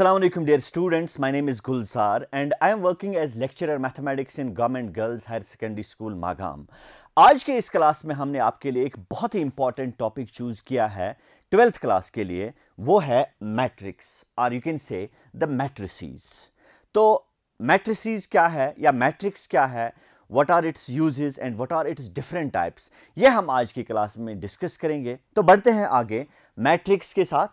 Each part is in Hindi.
Assalamualaikum dear students, my name is Gulzar and I am working as lecturer mathematics in Government Girls Higher Secondary School Magam. आज के इस क्लास में हमने आपके लिए एक बहुत ही इंपॉर्टेंट टॉपिक चूज किया है ट्वेल्थ क्लास के लिए वो है मैट्रिक्स और you can say the matrices तो मैट्रिसीज क्या है या मैट्रिक्स क्या है what are its uses and what are its different types ये हम आज की क्लास में डिस्कस करेंगे तो बढ़ते हैं आगे मैट्रिक्स के साथ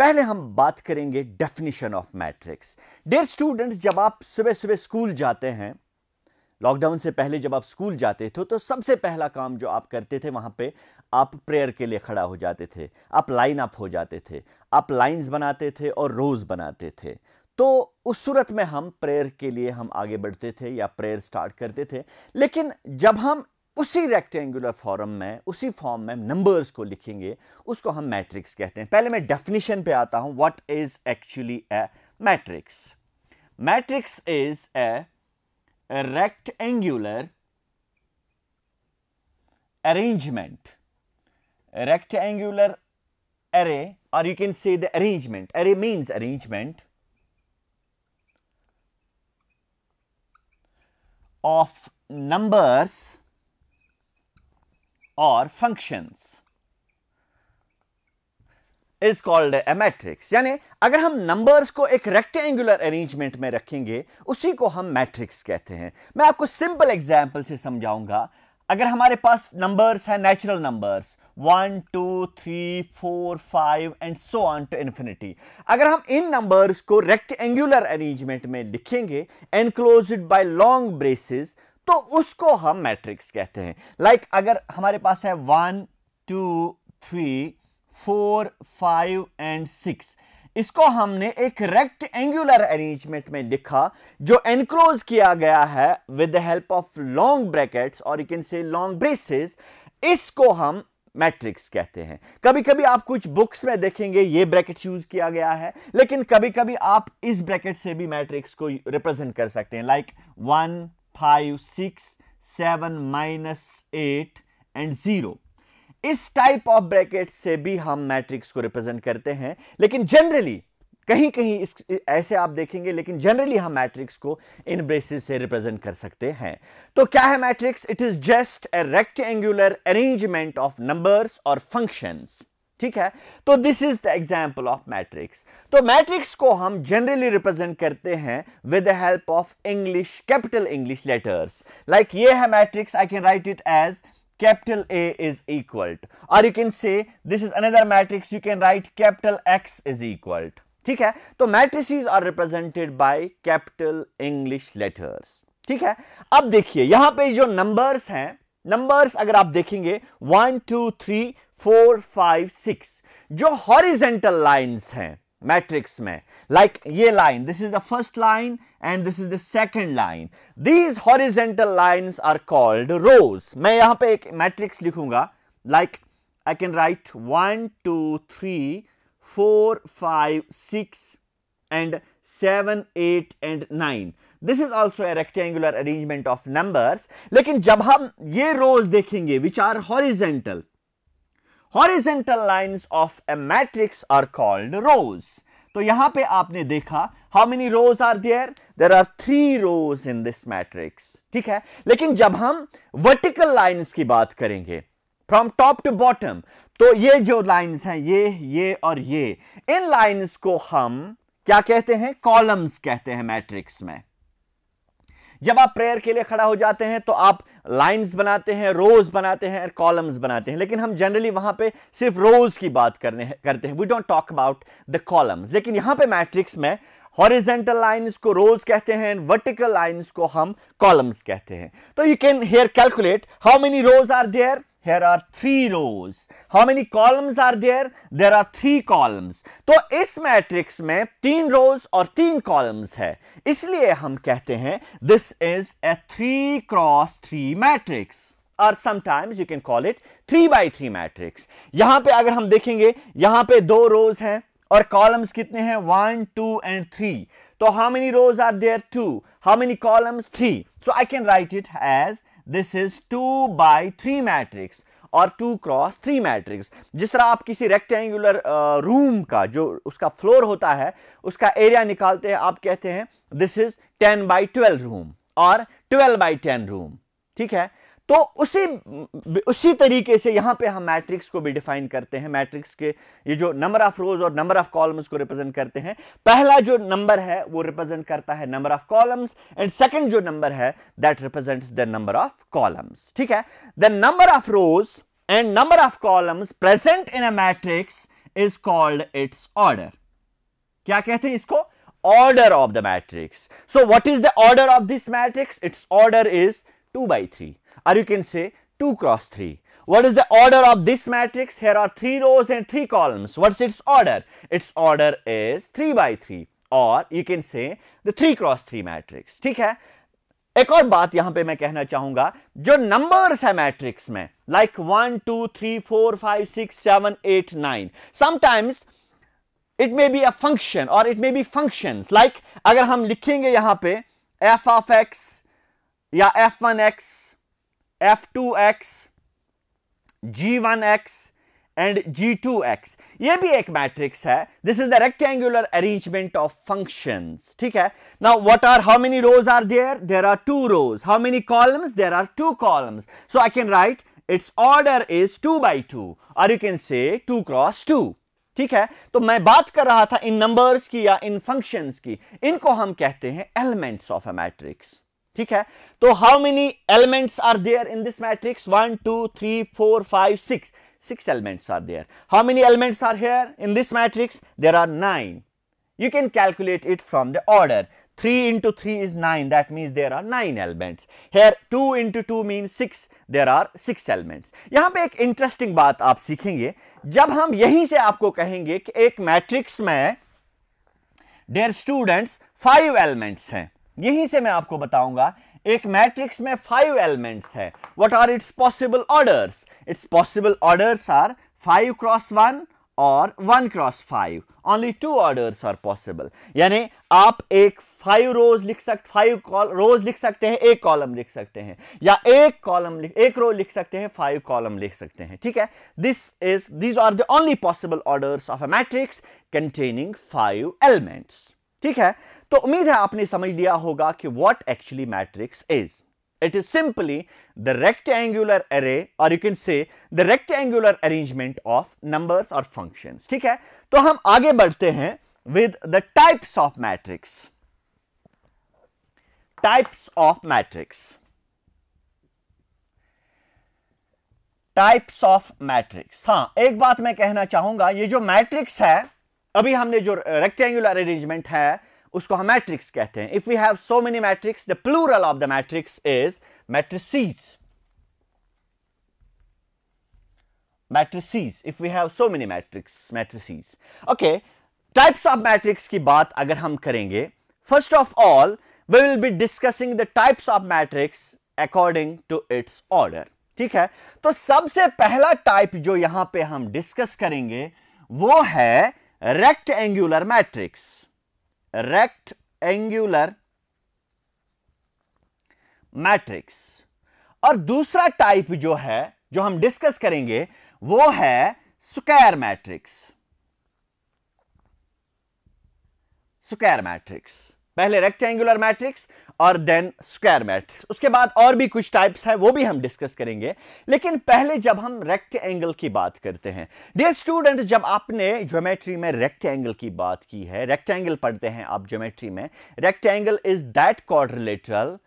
पहले हम बात करेंगे definition of matrix dear students जब आप सुबह सुबह स्कूल जाते हैं लॉकडाउन से पहले जब आप स्कूल जाते थे तो सबसे पहला काम जो आप करते थे वहां पे आप प्रेयर के लिए खड़ा हो जाते थे आप लाइन अप हो जाते थे आप लाइंस बनाते थे और रोज़ बनाते थे तो उस सूरत में हम प्रेयर के लिए हम आगे बढ़ते थे या प्रेयर स्टार्ट करते थे लेकिन जब हम उसी रेक्टेंगुलर फॉर्म में उसी फॉर्म में नंबर्स को लिखेंगे उसको हम मैट्रिक्स कहते हैं पहले मैं डेफिनेशन पे आता हूं what is actually a matrix matrix is a rectangular arrangement rectangular array और you can say the arrangement array means arrangement of numbers और functions is called a matrix यानी अगर हम नंबर्स को एक रेक्टेंगुलर अरेंजमेंट में रखेंगे उसी को हम मैट्रिक्स कहते हैं मैं आपको सिंपल एग्जाम्पल से समझाऊंगा अगर हमारे पास नंबर्स हैं natural numbers one two three four five and so on to infinity अगर हम इन नंबर्स को रेक्टेंगुलर अरेंजमेंट में लिखेंगे एनक्लोज बाय लॉन्ग ब्रेसेस तो उसको हम मैट्रिक्स कहते हैं लाइक like अगर हमारे पास है one two three four five and six इसको हमने एक रेक्ट एंगुलर अरेंजमेंट में लिखा जो एनक्लोज किया गया है with the help of long brackets और you can say long braces इसको हम मैट्रिक्स कहते हैं कभी कभी आप कुछ बुक्स में देखेंगे ये ब्रैकेट यूज किया गया है लेकिन कभी कभी आप इस ब्रैकेट से भी मैट्रिक्स को रिप्रेजेंट कर सकते हैं like one five six seven minus eight and zero इस टाइप ऑफ ब्रैकेट से भी हम मैट्रिक्स को रिप्रेजेंट करते हैं लेकिन जनरली कहीं कहीं इस ऐसे आप देखेंगे लेकिन जनरली हम मैट्रिक्स को इन ब्रेसेस से रिप्रेजेंट कर सकते हैं तो क्या है matrix it is just a rectangular arrangement of numbers और फंक्शंस ठीक है तो this is the example of matrix तो मैट्रिक्स को हम जनरली रिप्रेजेंट करते हैं with the help of English capital English letters like ये है matrix I can write it as capital A is equal और you can say this is another matrix you can write capital X is equal ठीक है तो matrices are represented by capital English letters ठीक है अब देखिए यहां पे जो नंबर्स हैं नंबर्स अगर आप देखेंगे one two three four five six जो हॉरिजेंटल लाइंस हैं मैट्रिक्स में लाइक like ये line this is the first line and this is the second line these horizontal lines are called rows मैं यहां पे एक मैट्रिक्स लिखूंगा like I can write one two three four five six and seven eight and nine this is also a rectangular arrangement of number लेकिन जब हम ये रोज देखेंगे which are horizontal horizontal lines of a matrix are called rows तो यहां पे आपने देखा how many rows are there there are three rows in this matrix ठीक है लेकिन जब हम वर्टिकल लाइंस की बात करेंगे फ्रॉम टॉप टू बॉटम तो ये जो लाइंस हैं ये ये और ये इन लाइंस को हम क्या कहते हैं कॉलम्स कहते हैं मैट्रिक्स में जब आप प्रेयर के लिए खड़ा हो जाते हैं तो आप लाइंस बनाते हैं रोज बनाते हैं और कॉलम्स बनाते हैं लेकिन हम जनरली वहां पे सिर्फ रोज की बात करने है, करते हैं we don't talk about the columns लेकिन यहां पे मैट्रिक्स में हॉरिजेंटल लाइंस को रोज कहते हैं वर्टिकल लाइंस को हम कॉलम्स कहते हैं तो you can here calculate how many rows are there here are three rows how many columns are there there are three columns तो इस मैट्रिक्स में तीन rows और तीन columns है इसलिए हम कहते हैं this is a three cross three matrix और sometimes you can call it three by three matrix यहां पे अगर हम देखेंगे यहां पे दो rows हैं और columns कितने हैं वन टू एंड थ्री तो how many rows are there two how many columns three so I can write it as this is two by three matrix और टू क्रॉस थ्री मैट्रिक्स जिस तरह आप किसी रेक्टेंगुलर रूम uh, का जो उसका फ्लोर होता है उसका एरिया निकालते हैं आप कहते हैं this is ten by twelve room और ट्वेल्व बाई टेन रूम ठीक है तो उसी उसी तरीके से यहां पे हम मैट्रिक्स को भी डिफाइन करते हैं मैट्रिक्स के ये जो नंबर ऑफ रोज और नंबर ऑफ कॉलम्स को रिप्रेजेंट करते हैं पहला जो नंबर है वो रिप्रेजेंट करता है number of columns and second जो नंबर है that represents the number of columns ठीक है the number of rows and number of columns present in a matrix is called its order क्या कहते हैं इसको order of the matrix so what is the order of this matrix its order is two by three or you can say 2 cross 3. What is the order of this matrix? Here are 3 rows and 3 columns. What's its order? Its order is 3 by 3 or you can say the 3 cross 3 matrix. ठीक एक और बात यहां पे मैं कहना चाहूंगा जो नंबर्स है मैट्रिक्स में like one two three four five six seven eight nine sometimes it may be a function और it may be functions like अगर हम लिखेंगे यहां पे एफ ऑफ एक्स या F one X F two X G one X and G two X ये भी एक मैट्रिक्स है this is the rectangular arrangement of function ठीक है now what are how many rows are there there are two rows how many columns there are two columns so I can write its order is two by two और you can say two cross two ठीक है तो मैं बात कर रहा था इन नंबर्स की या इन फंक्शंस की इनको हम कहते हैं एलिमेंट्स ऑफ अ मैट्रिक्स ठीक है तो how many elements are there in this matrix one two three four five six six elements are there how many elements are here in this matrix there are nine you can calculate it from the order three into three is nine that means there are nine elements here two into two mean six there are six elements यहां पर एक इंटरेस्टिंग बात आप सीखेंगे जब हम यहीं से आपको कहेंगे कि एक मैट्रिक्स में डेयर स्टूडेंट्स फाइव एलिमेंट्स हैं यहीं से मैं आपको बताऊंगा एक मैट्रिक्स में फाइव एलिमेंट्स है what are its possible orders its possible orders are five cross one और one cross five only two orders are possible यानी आप एक फाइव रोज लिख सकते फाइव रोज लिख सकते हैं एक कॉलम लिख सकते हैं या एक कॉलम एक रो लिख सकते हैं फाइव कॉलम लिख सकते हैं ठीक है this is these are the only possible orders of a matrix containing five elements ठीक है तो उम्मीद है आपने समझ लिया होगा कि what actually matrix is it is simply the rectangular array और you can say the rectangular arrangement of number और फंक्शन ठीक है तो हम आगे बढ़ते हैं with the types of matrix types of matrix types of matrix हाँ एक बात मैं कहना चाहूंगा ये जो मैट्रिक्स है अभी हमने जो रेक्टेंगुलर अरेंजमेंट है उसको हम मैट्रिक्स कहते हैं if we have so many matrix the plural of the matrix is matrices matrices if we have so many matrix matrices okay types of matrix की बात अगर हम करेंगे first of all we will be discussing the types of matrix according to its order ठीक है तो सबसे पहला टाइप जो यहां पे हम डिस्कस करेंगे वो है rectangular matrix rectangular matrix और दूसरा टाइप जो है जो हम डिस्कस करेंगे वो है स्क्वायर मैट्रिक्स स्क्वायर मैट्रिक्स पहले रेक्टेंगुलर मैट्रिक्स और देन स्क्वायर मैट्रिक्स उसके बाद और भी कुछ टाइप्स हैं वो भी हम डिस्कस करेंगे लेकिन पहले जब हम रेक्ट एंगल की बात करते हैं डियर स्टूडेंट जब आपने ज्योमेट्री में रेक्ट एंगल की बात की है रेक्ट एंगल पढ़ते हैं आप ज्योमेट्री में rectangle is that quadrilateral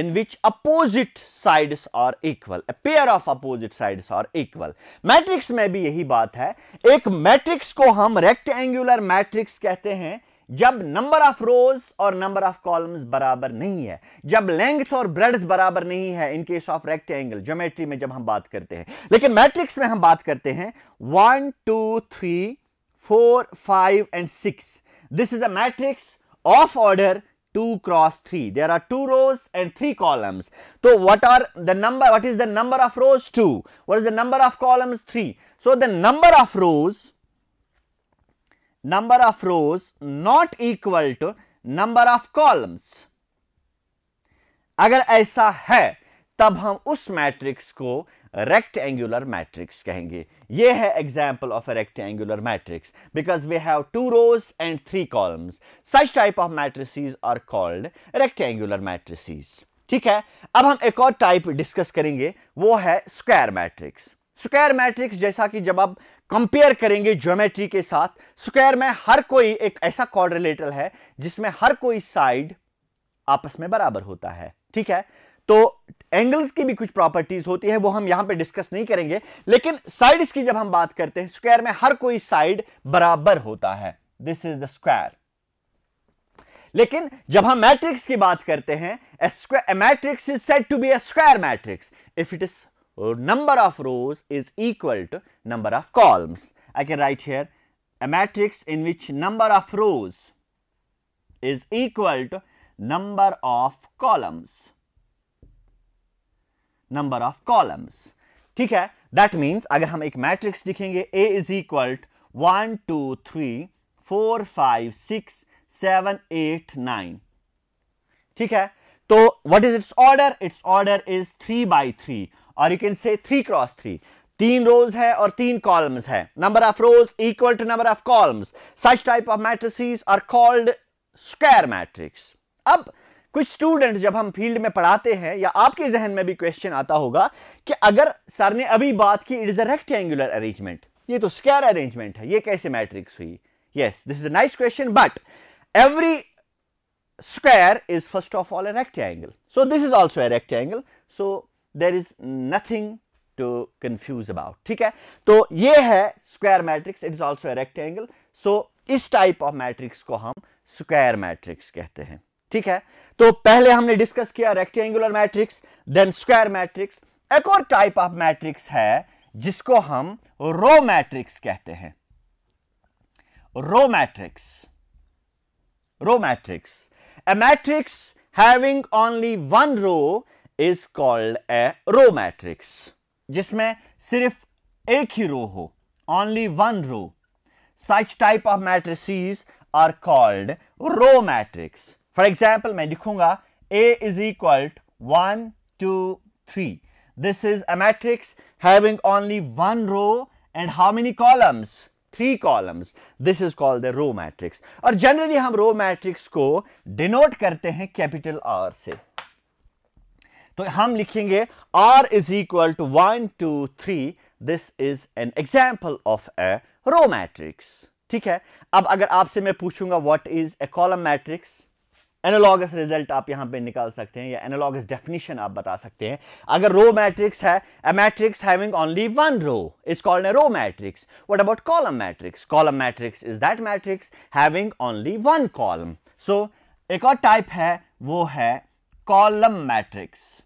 in which opposite sides are equal a pair of opposite sides are equal matrix में भी यही बात है एक मैट्रिक्स को हम रेक्टेंगुलर मैट्रिक्स कहते हैं जब नंबर ऑफ रोज और नंबर ऑफ कॉलम्स बराबर नहीं है जब लेंथ और ब्रेड बराबर नहीं है in case of rectangle geometry में जब हम बात करते हैं लेकिन मैट्रिक्स में हम बात करते हैं one two three four five and six this is a matrix of order two cross three there are two rows and three columns तो what are the number what is the number of rows two what is the number of columns three so the number of rows number of rows not equal to number of columns अगर ऐसा है तब हम उस मैट्रिक्स को रेक्ट एंगुलर मैट्रिक्स कहेंगे ये है example of a rectangular matrix because we have two rows and three columns such type of matrices are called rectangular matrices ठीक है अब हम एक और टाइप डिस्कस करेंगे वो है स्क्वायर मैट्रिक्स स्क्वायर मैट्रिक्स जैसा कि जब आप कंपेयर करेंगे ज्योमेट्री के साथ स्क्वायर में हर कोई एक ऐसा कॉर्डरिलेटरल है जिसमें हर कोई साइड आपस में बराबर होता है ठीक है तो एंगल्स की भी कुछ प्रॉपर्टीज होती है वो हम यहां पे डिस्कस नहीं करेंगे लेकिन साइड्स की जब हम बात करते हैं स्क्वायर में हर कोई साइड बराबर होता है दिस इज द स्क्वायर लेकिन जब हम मैट्रिक्स की बात करते हैं matrix is set to be a square matrix if it is number of rows is equal to number of columns. I can write here a matrix in which number of rows is equal to number of columns. Number of columns. ठीक है दैट मीन्स अगर हम एक मैट्रिक्स लिखेंगे A is equal one two three four five six seven eight nine ठीक है तो what is its order its order is three by three और you can say three cross three तीन रोज है और तीन कॉलम्स है number of rows equal to number of columns such type of matrices are called square matrix अब कुछ स्टूडेंट जब हम फील्ड में पढ़ाते हैं या आपके जहन में भी क्वेश्चन आता होगा कि अगर सर ने अभी बात की it is a rectangular arrangement ये तो स्क्वायर अरेंजमेंट है ये कैसे मैट्रिक्स हुई yes this is a nice question but every square is first of all a rectangle so this is also a rectangle so there is nothing to confuse about ठीक है तो ये है square matrix it is also a rectangle so इस टाइप ऑफ मैट्रिक्स को हम स्क्वायर मैट्रिक्स कहते हैं ठीक है तो पहले हमने डिस्कस किया rectangular matrix then square matrix एक और टाइप ऑफ मैट्रिक्स है जिसको हम रो मैट्रिक्स कहते हैं row matrix row matrix a matrix having only one row is called a row matrix जिसमें सिर्फ एक ही रो हो only one row such type of matrices are called row matrix for example मैं लिखूंगा A is equal to one two three this is a matrix having only one row and how many columns three columns this is called row matrix और जनरली हम रो मैट्रिक्स को डिनोट करते हैं कैपिटल आर से तो हम लिखेंगे R is equal to one two three this is an example of a row matrix ठीक है अब अगर आपसे मैं पूछूंगा what is a column matrix analogous result आप यहां पे निकाल सकते हैं या एनालॉगस डेफिनेशन आप बता सकते हैं अगर रो मैट्रिक्स है a matrix having only one row is called a row matrix what about column matrix column matrix is that matrix having only one column so एक और टाइप है वो है column matrix.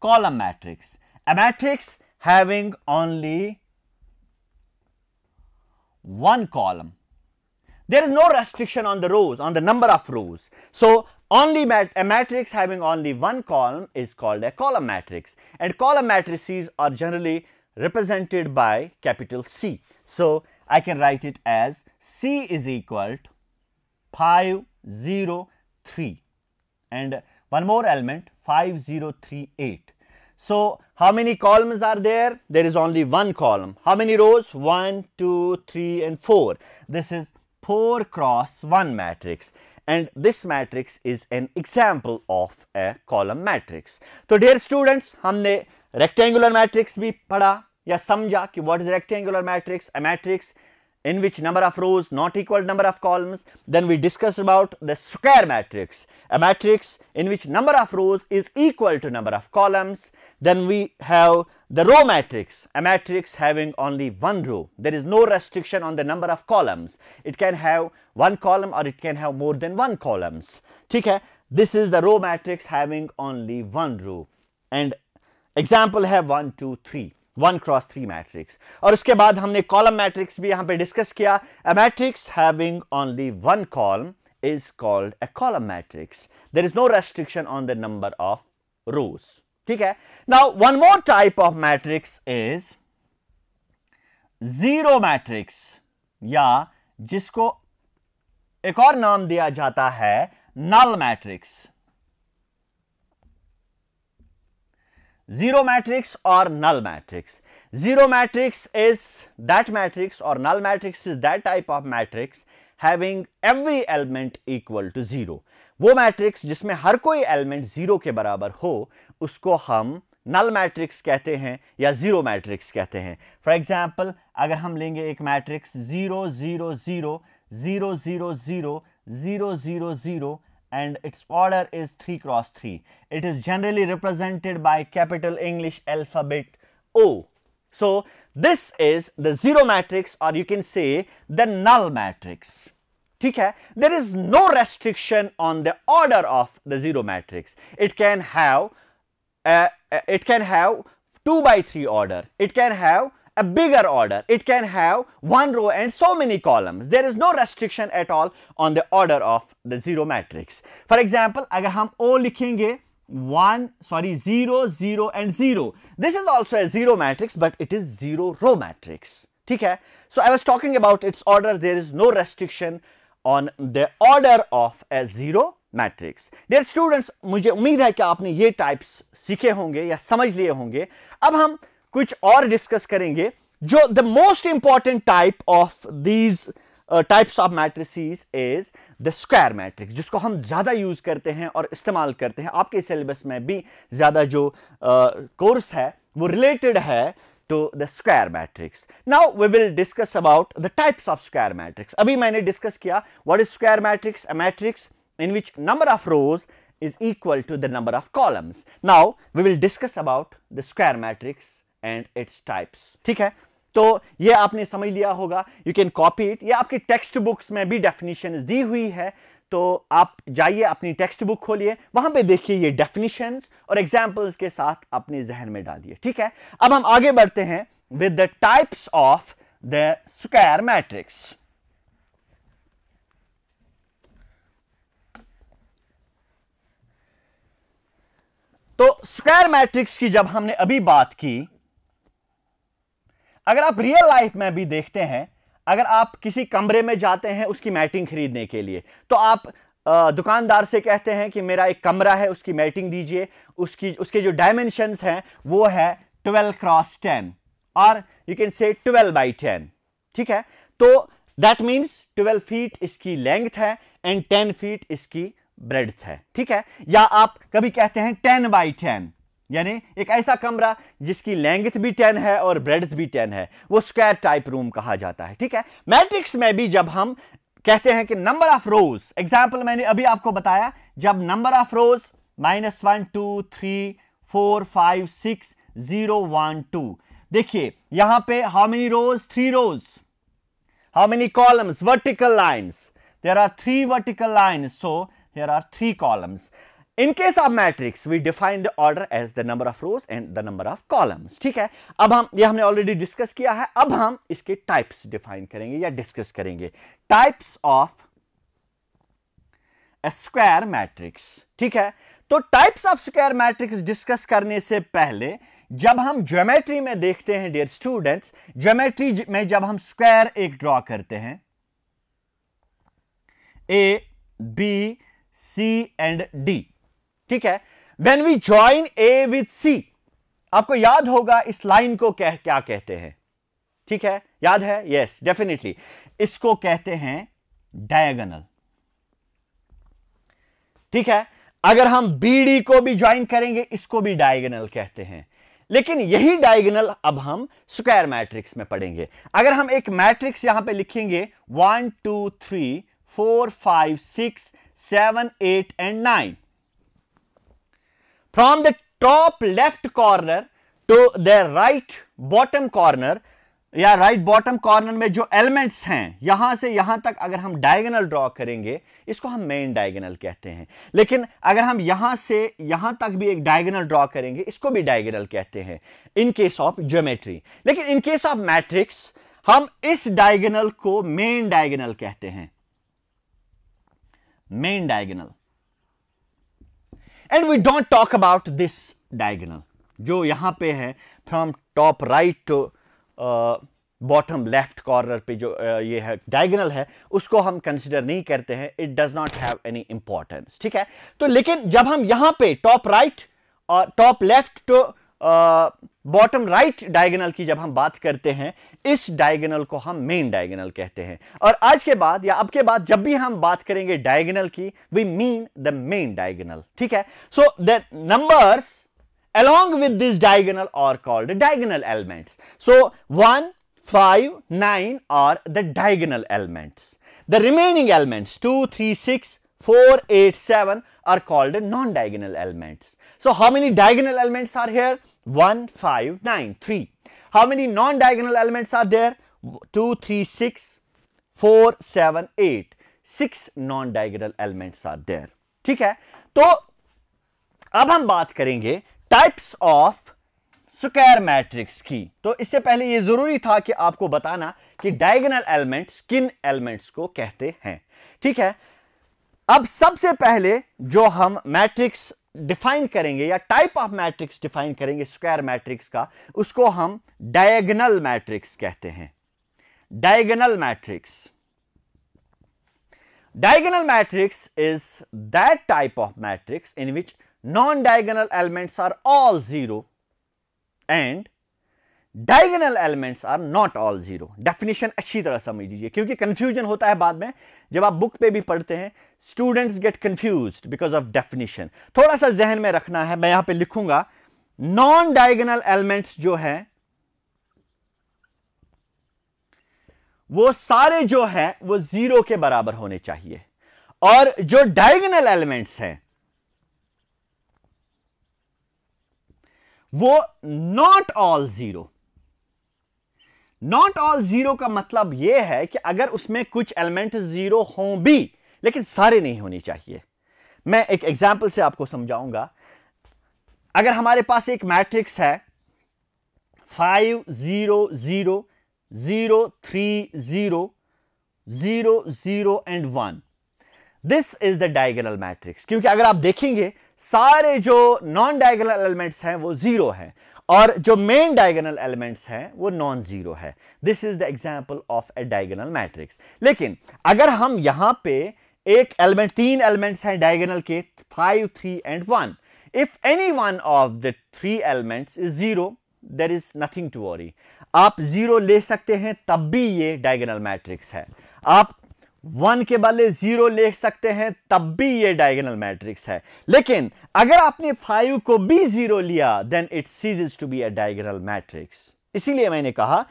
Column matrix. A matrix having only one column. There is no restriction on the rows, on the number of rows. So, only mat a matrix having only one column is called a column matrix and column matrices are generally represented by capital C. So, I can write it as C is equal to 503 and one more element 5038. So, how many columns are there? There is only one column. How many rows? 1, 2, 3 and 4. This is 4 cross 1 matrix and this matrix is an example of a column matrix. So, dear students, हमने rectangular matrix भी पढ़ा या समझा कि what is rectangular matrix? A matrix in which number of rows not equal number of columns. Then we discussed about the square matrix, a matrix in which number of rows is equal to number of columns. Then we have the row matrix, a matrix having only one row. There is no restriction on the number of columns. It can have one column or it can have more than one columns. ठीक है, this is the row matrix having only one row. And example have one, two, three. One cross three matrix और उसके बाद हमने कॉलम मैट्रिक्स भी यहां पे डिस्कस किया a matrix having only one column is called a column matrix there is no restriction on the number of rows ठीक है now one more type of matrix is zero matrix या जिसको एक और नाम दिया जाता है नल मैट्रिक्स जीरो मैट्रिक्स और null matrix zero matrix is that matrix और null matrix is that type of matrix having every element equal to zero वो मैट्रिक्स जिसमें हर कोई एलिमेंट जीरो के बराबर हो उसको हम नल मैट्रिक्स कहते हैं या जीरो मैट्रिक्स कहते हैं फॉर एग्जाम्पल अगर हम लेंगे एक matrix zero zero zero zero zero zero zero zero zero and its order is 3 cross 3. It is generally represented by capital English alphabet O. So, this is the zero matrix or you can say the null matrix. ठीक है there is no restriction on the order of the zero matrix. It can have uh, uh it can have 2 by 3 order. It can have a bigger order. It can have one row and so many columns. There is no restriction at all on the order of the zero matrix. For example, if we हम O लिखेंगे one sorry zero zero and zero. This is also a zero matrix, but it is zero row matrix. ठीक so I was talking about its order. There is no restriction on the order of a zero matrix dear students मुझे उम्मीद है कि आपने ये टाइप्स सीखे होंगे या समझ लिए होंगे अब हम कुछ और डिस्कस करेंगे जो the most important type of these types of matrices is the square matrix जिसको हम ज्यादा यूज करते हैं और इस्तेमाल करते हैं आपके सिलेबस में भी ज्यादा जो कोर्स uh, है वो रिलेटेड है to the square matrix now we will discuss about the types of square matrix अभी मैंने डिस्कस किया what is square matrix a matrix in which number of rows is equal to the number of columns now we will discuss about the square matrix and its types ठीक है तो ये आपने समझ लिया होगा यू कैन कॉपी इट ये आपकी टेक्स्ट बुक्स में भी डेफिनेशन दी हुई है तो आप जाइए अपनी टेक्स्ट बुक खोलिए वहां पे देखिए ये डेफिनेशन और एग्जाम्पल्स के साथ अपने जहन में डालिए ठीक है अब हम आगे बढ़ते हैं with the types of the square matrix तो स्क्वायर मैट्रिक्स की जब हमने अभी बात की अगर आप रियल लाइफ में भी देखते हैं अगर आप किसी कमरे में जाते हैं उसकी मैटिंग खरीदने के लिए तो आप दुकानदार से कहते हैं कि मेरा एक कमरा है उसकी मैटिंग दीजिए उसकी उसके जो डायमेंशंस हैं वो है ट्वेल्व क्रॉस टेन और you can say twelve by ten ठीक है तो दैट मीन्स ट्वेल्व फीट इसकी लेंथ है एंड टेन फीट इसकी ब्रेड है ठीक है या आप कभी कहते हैं टेन बाई टेन यानी एक ऐसा कमरा जिसकी लेंथ भी टेन है और ब्रेड भी टेन है वो स्क्वायर टाइप रूम कहा जाता है ठीक है मैट्रिक्स में भी जब हम कहते हैं कि नंबर ऑफ रोज एग्जाम्पल मैंने अभी आपको बताया जब number of rows minus one two three four five six zero one two देखिए यहां पे how many rows three rows how many columns vertical lines there are three vertical lines so there are three columns in case of matrix we define the order as the number of rows and the number of columns ठीक है अब हम ये हमने ऑलरेडी डिस्कस किया है अब हम इसके टाइप्स डिफाइन करेंगे या डिस्कस करेंगे टाइप्स ऑफ स्क्वायर मैट्रिक्स ठीक है तो types of square matrix discuss करने से पहले जब हम ज्योमेट्री में देखते हैं डियर स्टूडेंट्स ज्योमेट्री में जब हम स्क्वायर एक ड्रॉ करते हैं A B C and D ठीक है when we join A with C आपको याद होगा इस लाइन को कह क्या कहते हैं ठीक है याद है यस yes, डेफिनेटली इसको कहते हैं डायगोनल ठीक है अगर हम बी डी को भी ज्वाइन करेंगे इसको भी डायगोनल कहते हैं लेकिन यही डायगोनल अब हम स्क्वायर मैट्रिक्स में पढ़ेंगे अगर हम एक मैट्रिक्स यहां पे लिखेंगे one two three four five six seven eight and nine from the top left corner to the right bottom corner या राइट बॉटम कॉर्नर में जो एलिमेंट्स हैं यहां से यहां तक अगर हम डायगोनल ड्रॉ करेंगे इसको हम मेन डायगोनल कहते हैं लेकिन अगर हम यहां से यहां तक भी एक डायगोनल ड्रॉ करेंगे इसको भी डायगोनल कहते हैं इन केस ऑफ ज्योमेट्री लेकिन इन केस ऑफ मैट्रिक्स हम इस डायगोनल को मेन डायगोनल कहते हैं main diagonal and we don't talk about this diagonal जो यहां पे है from top right to bottom left corner पे जो uh, ये है डायगनल है उसको हम कंसिडर नहीं करते हैं it does not have any importance ठीक है तो लेकिन जब हम यहाँ पे टॉप राइट और top left to bottom right diagonal की जब हम बात करते हैं इस डायगोनल को हम मेन डायगोनल कहते हैं और आज के बाद या अब के बाद जब भी हम बात करेंगे डायगोनल की we mean the main diagonal ठीक है so the numbers along with this diagonal are called diagonal elements so one five nine are the diagonal elements the remaining elements two three six 4, 8, 7 are called non-diagonal elements. So how many diagonal elements are here? 1, 5, 9, 3. How many non-diagonal elements are there? 2, 3, 6, 4, 7, 8. 6 non-diagonal elements are there. ठीक है तो अब हम बात करेंगे टाइप्स ऑफ स्क्वायर मैट्रिक्स की तो इससे पहले ये जरूरी था कि आपको बताना कि डायगोनल एलिमेंट्स किन एलिमेंट्स को कहते हैं ठीक है अब सबसे पहले जो हम मैट्रिक्स डिफाइन करेंगे या टाइप ऑफ मैट्रिक्स डिफाइन करेंगे स्क्वायर मैट्रिक्स का उसको हम डायगनल मैट्रिक्स कहते हैं diagonal matrix diagonal matrix is that type of matrix in which non diagonal elements are all zero and diagonal elements are not all zero definition अच्छी तरह समझ लीजिए क्योंकि कंफ्यूजन होता है बाद में जब आप बुक पे भी पढ़ते हैं students get confuse because of definition थोड़ा सा जहन में रखना है मैं यहां पे लिखूंगा नॉन डायगनल एलिमेंट्स जो है वो सारे जो है वो जीरो के बराबर होने चाहिए और जो डायगनल एलिमेंट्स हैं वो not all zero not all zero का मतलब यह है कि अगर उसमें कुछ एलिमेंट जीरो हों भी लेकिन सारे नहीं होने चाहिए मैं एक एग्जाम्पल से आपको समझाऊंगा अगर हमारे पास एक मैट्रिक्स है five zero zero zero three zero zero zero and one this is the diagonal matrix क्योंकि अगर आप देखेंगे सारे जो नॉन डायगनल एलिमेंट्स हैं वो जीरो हैं और जो मेन डायगनल एलिमेंट्स हैं वो नॉन जीरो है this is the example of a diagonal matrix लेकिन अगर हम यहां पे एक एलिमेंट तीन एलिमेंट्स हैं डायगनल के five three and one if any one of the three elements is zero there is nothing to worry आप जीरो ले सकते हैं तब भी ये डायगनल मैट्रिक्स है आप वन के बदले जीरो लिख सकते हैं तब भी ये डायगोनल मैट्रिक्स है लेकिन अगर आपने फाइव को भी जीरो लिया then it ceases to be a diagonal matrix इसीलिए मैंने कहा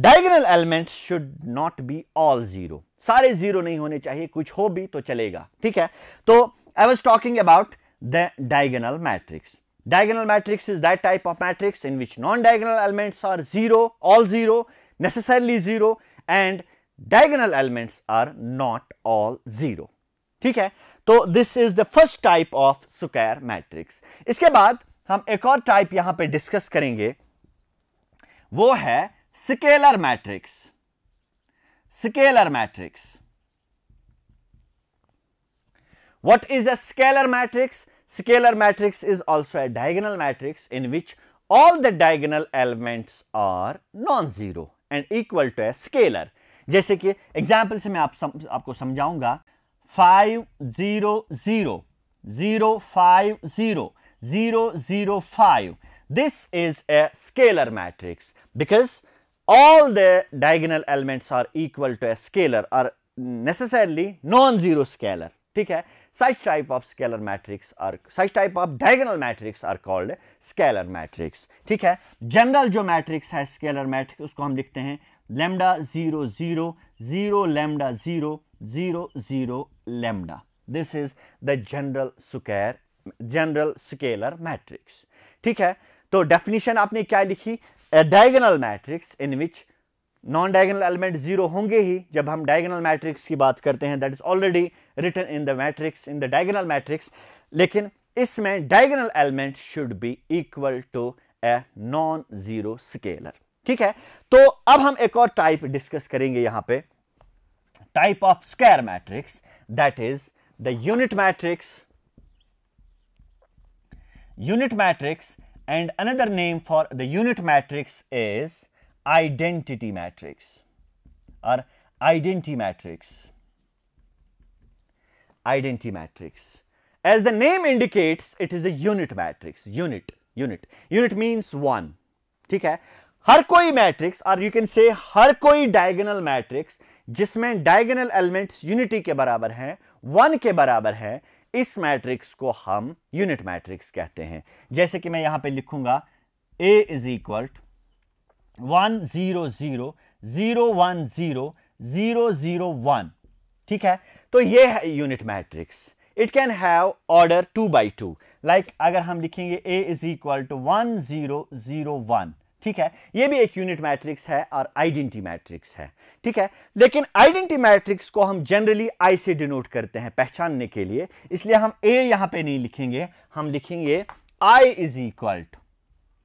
diagonal elements should not be all zero सारे जीरो नहीं होने चाहिए कुछ हो भी तो चलेगा ठीक है तो I was talking about the diagonal matrix diagonal matrix is that type of matrix in which non diagonal elements are zero all zero necessarily zero and diagonal elements are not all 0 ठीक है तो this is the first type of square matrix इसके बाद हम एक और टाइप यहां पे डिस्कस करेंगे वो है scalar matrix scalar matrix what is a scalar matrix scalar matrix is also a diagonal matrix in which all the diagonal elements are non-zero and equal to a scalar जैसे कि एग्जाम्पल से मैं आप सम, आपको समझाऊंगा five zero zero zero five zero zero zero five this is a scalar matrix because all the diagonal elements are equal to a scalar are necessarily non zero scalar ठीक है such type of scalar matrix are such type of diagonal matrix are called scalar matrix ठीक है जनरल जो मैट्रिक्स है स्केलर मैट्रिक्स उसको हम लिखते हैं lambda zero zero zero lambda zero zero zero lambda this is the general square general scalar matrix ठीक है तो डेफिनेशन आपने क्या लिखी diagonal matrix in which non diagonal element zero होंगे ही जब हम डायगोनल मैट्रिक्स की बात करते हैं that is already written in the matrix in the diagonal matrix लेकिन इसमें diagonal element should be equal to a non zero scalar ठीक है तो अब हम एक और टाइप डिस्कस करेंगे यहां पे type of square matrix that is the unit matrix unit matrix and another name for the unit matrix is identity matrix और identity matrix identity matrix as the name indicates it is the unit matrix unit unit unit means one ठीक है हर कोई मैट्रिक्स और यू कैन से हर कोई डायगोनल मैट्रिक्स जिसमें डायगोनल एलिमेंट्स यूनिटी के बराबर हैं वन के बराबर है इस मैट्रिक्स को हम यूनिट मैट्रिक्स कहते हैं जैसे कि मैं यहां पे लिखूंगा A is equal one zero zero zero one zero zero zero one ठीक है तो ये है unit matrix it can have order two by two like अगर हम लिखेंगे A is equal to one zero zero one ठीक है ये भी एक यूनिट मैट्रिक्स है और आइडेंटी मैट्रिक्स है ठीक है लेकिन आइडेंटिटी मैट्रिक्स को हम जनरली आई से डिनोट करते हैं पहचानने के लिए इसलिए हम ए यहां पे नहीं लिखेंगे हम लिखेंगे आई इज इक्वल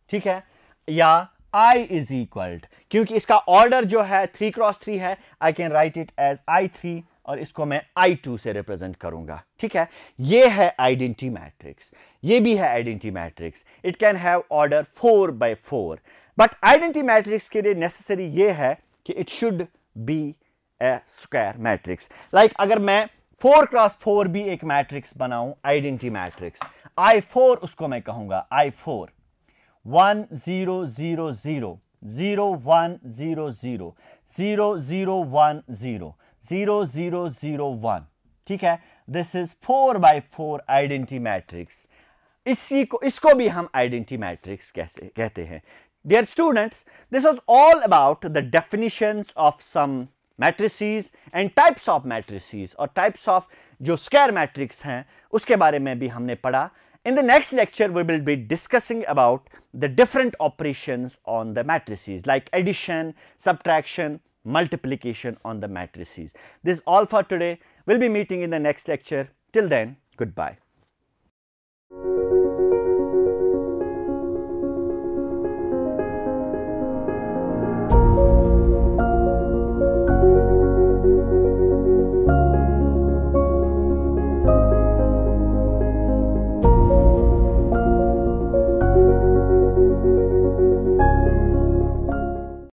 ठीक है या आई इज इक्वल क्योंकि इसका ऑर्डर जो है थ्री क्रॉस थ्री है I can write it as I three और इसको मैं आई टू से रिप्रेजेंट करूंगा ठीक है ये है आइडेंटिटी मैट्रिक्स ये भी है identity matrix it can have order four by four but identity matrix के लिए नेसेसरी ये है कि it should be a square matrix like अगर मैं फोर क्रॉस फोर भी एक मैट्रिक्स बनाऊं आइडेंटिटी मैट्रिक्स आई फोर उसको मैं कहूंगा I four one zero zero zero zero one zero zero zero zero one zero zero zero zero one ठीक है this is four by four identity matrix इसी को इसको भी हम आइडेंटिटी मैट्रिक्स कैसे कहते हैं Dear students, this was all about the definitions of some matrices and types of matrices or types of जो square matrix हैं उसके बारे में भी हमने पढ़ा In the next lecture, we will be discussing about the different operations on the matrices like addition, subtraction, multiplication on the matrices. This is all for today. We'll be meeting in the next lecture. Till then, goodbye.